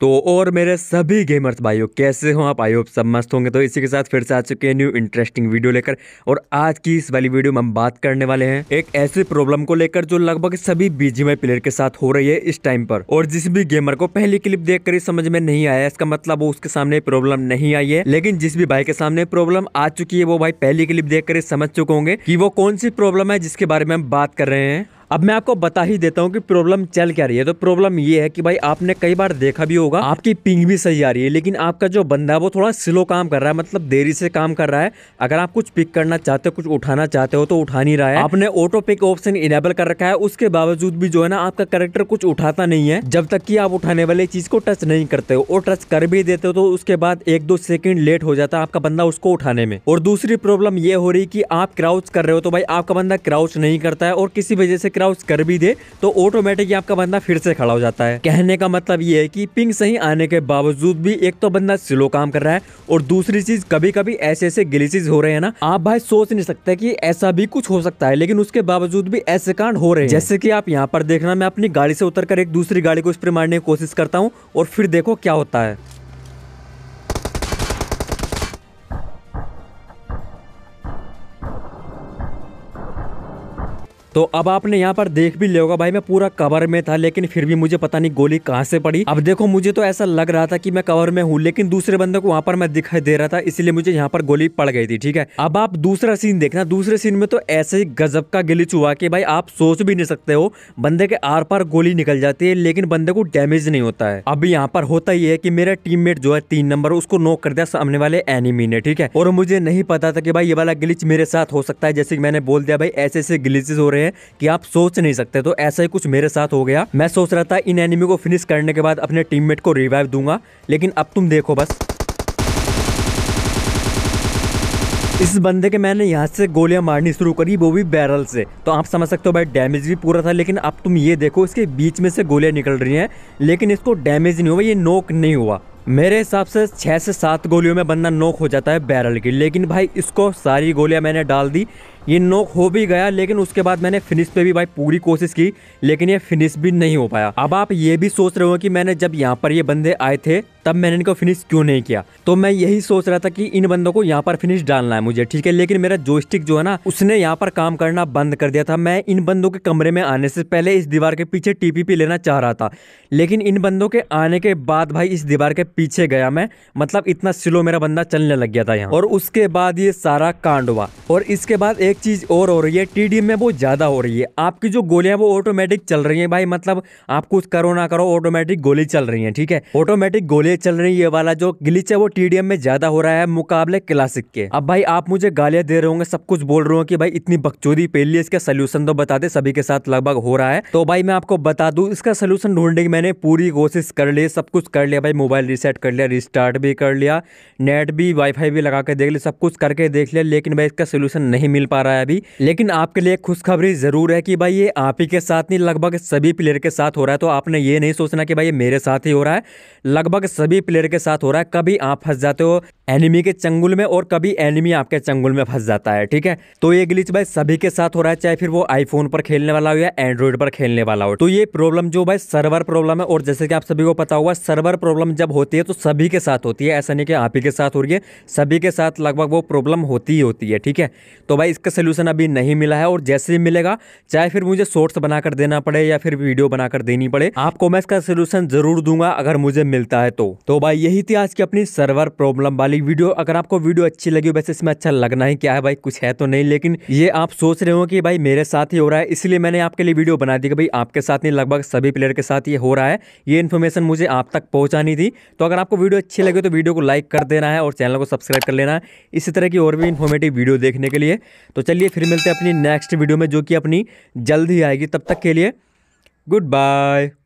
तो और मेरे सभी गेमर्स भाइयों कैसे हो आप आई होप सब मस्त होंगे तो इसी के साथ फिर से आ चुके हैं न्यू इंटरेस्टिंग वीडियो लेकर और आज की इस वाली वीडियो में हम बात करने वाले हैं एक ऐसे प्रॉब्लम को लेकर जो लगभग सभी बीजीएमआई प्लेयर के साथ हो रही है इस टाइम पर और जिस भी गेमर को पहली क्लिप देख कर समझ में नहीं आया इसका मतलब वो उसके सामने प्रॉब्लम नहीं आई है लेकिन जिस भी भाई के सामने प्रॉब्लम आ चुकी है वो भाई पहली क्लिप देख कर समझ चुके होंगे की वो कौन सी प्रॉब्लम है जिसके बारे में हम बात कर रहे हैं अब मैं आपको बता ही देता हूँ कि प्रॉब्लम चल क्या रही है तो प्रॉब्लम ये है कि भाई आपने कई बार देखा भी होगा आपकी पिंग भी सही आ रही है लेकिन आपका जो बंदा है वो थोड़ा स्लो काम कर रहा है मतलब देरी से काम कर रहा है अगर आप कुछ पिक करना चाहते हो कुछ उठाना चाहते हो तो उठा नहीं रहा है आपने ऑटो पिक ऑप्शन इनेबल कर रखा है उसके बावजूद भी जो है ना आपका करेक्टर कुछ उठाता नहीं है जब तक की आप उठाने वाली चीज को टच नहीं करते हो और टच कर भी देते हो तो उसके बाद एक दो सेकेंड लेट हो जाता है आपका बंदा उसको उठाने में और दूसरी प्रॉब्लम ये हो रही की आप क्राउच कर रहे हो तो भाई आपका बंदा क्राउच नहीं करता है और किसी वजह से क्रॉस कर भी दे तो ऑटोमेटिक आपका बंदा फिर से खड़ा हो जाता है कहने का मतलब ये है कि पिंग सही आने के बावजूद भी एक तो बंदा स्लो काम कर रहा है और दूसरी चीज कभी कभी ऐसे ऐसे ग्लिसेज हो रहे हैं ना आप भाई सोच नहीं सकते कि ऐसा भी कुछ हो सकता है लेकिन उसके बावजूद भी ऐसे कांड हो रहे हैं जैसे कि आप यहाँ पर देखना मैं अपनी गाड़ी से उतर एक दूसरी गाड़ी को स्प्रे मारने की कोशिश करता हूँ और फिर देखो क्या होता है तो अब आपने यहाँ पर देख भी लिया होगा भाई मैं पूरा कवर में था लेकिन फिर भी मुझे पता नहीं गोली कहाँ से पड़ी अब देखो मुझे तो ऐसा लग रहा था कि मैं कवर में हूँ लेकिन दूसरे बंदे को वहाँ पर मैं दिखाई दे रहा था इसलिए मुझे यहाँ पर गोली पड़ गई थी ठीक है अब आप दूसरा सीन देखना दूसरे सीन में तो ऐसे ही गजब का गिली हुआ कि भाई आप सोच भी नहीं सकते हो बंदे के आर पार गोली निकल जाती है लेकिन बंदे को डैमेज नहीं होता है अब यहाँ पर होता ही है कि मेरा टीममेट जो है तीन नंबर उसको नोक कर दिया सामने वाले एनिमी ने ठीक है और मुझे नहीं पता था कि भाई ये वाला गिलिच मेरे साथ हो सकता है जैसे कि मैंने बोल दिया भाई ऐसे ऐसे गिलिचेज हो रहे हैं हैं कि आप सोच नहीं सकते तो ऐसा ही कुछ मेरे साथ हो गया मैं सोच रहा था इन एनिमी को फिनिश करने के बाद अपने टीम को रिवाइव दूंगा लेकिन अब तुम देखो बस इस बंदे के मैंने यहाँ से गोलियां मारनी शुरू करी वो भी बैरल से तो आप समझ सकते हो भाई डैमेज भी पूरा था लेकिन अब तुम ये देखो इसके बीच में से गोलियां निकल रही हैं लेकिन इसको डैमेज नहीं हुआ ये नोक नहीं हुआ मेरे हिसाब से छः से सात गोलियों में बंदा नोक हो जाता है बैरल की लेकिन भाई इसको सारी गोलियां मैंने डाल दी ये नोक हो भी गया लेकिन उसके बाद मैंने फिनिश पे भी भाई पूरी कोशिश की लेकिन ये फिनिश भी नहीं हो पाया अब आप ये भी सोच रहे हो कि मैंने जब यहाँ पर ये बंदे आए थे तब मैंने इनको फिनिश क्यों नहीं किया तो मैं यही सोच रहा था कि इन बंदों को यहाँ पर फिनिश डालना है मुझे ठीक है लेकिन मेरा जोस्टिक जो है ना उसने यहाँ पर काम करना बंद कर दिया था मैं इन बंदों के कमरे में आने से पहले इस दीवार के पीछे टीपीपी लेना चाह रहा था लेकिन इन बंदों के आने के बाद भाई इस दीवार के पीछे गया मैं मतलब इतना स्लो मेरा बंदा चलने लग गया था यहाँ और उसके बाद ये सारा कांड हुआ और इसके बाद एक चीज और हो रही है टी में वो ज्यादा हो रही है आपकी जो गोलियां वो ऑटोमेटिक चल रही है भाई मतलब आप कुछ करो ना करो ऑटोमेटिक गोली चल रही है ठीक है ऑटोमेटिक गोलियां चल रही है ये वाला जो गिलीच है वो टी में ज्यादा हो रहा है मुकाबले क्लासिक के अब भाई आप मुझे गालियां दे रहे होंगे सब कुछ बोल रहे हो कि भाई इतनी बकचोदी पेली इसका सोल्यूशन तो बता दे सभी के साथ लगभग हो रहा है तो भाई मैं आपको बता दू इसका सोल्यूशन ढूंढने की मैंने पूरी कोशिश कर ली सब कुछ कर लिया भाई मोबाइल रिसेट सेट कर लिया रिस्टार्ट भी कर लिया नेट भी वाईफाई भी लगा के देख लिया सब कुछ करके देख लिया लेकिन भाई इसका सोल्यूशन नहीं मिल पा रहा है अभी लेकिन आपके लिए खुशखबरी ज़रूर है कि भाई ये आप ही के साथ नहीं लगभग सभी प्लेयर के साथ हो रहा है तो आपने ये नहीं सोचना कि भाई ये मेरे साथ ही हो रहा है लगभग सभी प्लेयर के साथ हो रहा है कभी आप फंस जाते हो एनिमी के चंगुल में और कभी एनिमी आपके चंगुल में फंस जाता है ठीक है तो ये ग्लिच भाई सभी के साथ हो रहा है चाहे फिर वो आईफोन पर खेलने वाला हो या एंड्रॉइड पर खेलने वाला हो तो ये प्रॉब्लम जो भाई सर्वर प्रॉब्लम है और जैसे कि आप सभी को पता होगा सर्वर प्रॉब्लम जब होती होती है तो सभी के साथ होती है ऐसा नहीं कि आप ही के साथ हो रही है सभी के साथ लगभग वो प्रॉब्लम होती ही होती है ठीक है तो भाई इसका सोल्यूशन अभी नहीं मिला है और जैसे ही मिलेगा चाहे फिर मुझे शॉर्ट्स बनाकर देना पड़े या फिर वीडियो बनाकर देनी पड़े आपको मैं इसका सोल्यूशन जरूर दूंगा अगर मुझे मिलता है तो, तो भाई यही थी आज की अपनी सर्वर प्रॉब्लम वाली वीडियो अगर आपको वीडियो अच्छी लगी वैसे इसमें अच्छा लगना ही क्या है भाई कुछ है तो नहीं लेकिन ये आप सोच रहे हो कि भाई मेरे साथ ही हो रहा है इसलिए मैंने आपके लिए वीडियो बना दी कि भाई आपके साथ नहीं लगभग सभी प्लेयर के साथ ये हो रहा है ये इन्फॉर्मेशन मुझे आप तक पहुंचानी थी तो अगर आपको वीडियो अच्छी लगे तो वीडियो को लाइक कर देना है और चैनल को सब्सक्राइब कर लेना है इसी तरह की और भी इन्फॉर्मेटिव वीडियो देखने के लिए तो चलिए फिर मिलते हैं अपनी नेक्स्ट वीडियो में जो कि अपनी जल्द ही आएगी तब तक के लिए गुड बाय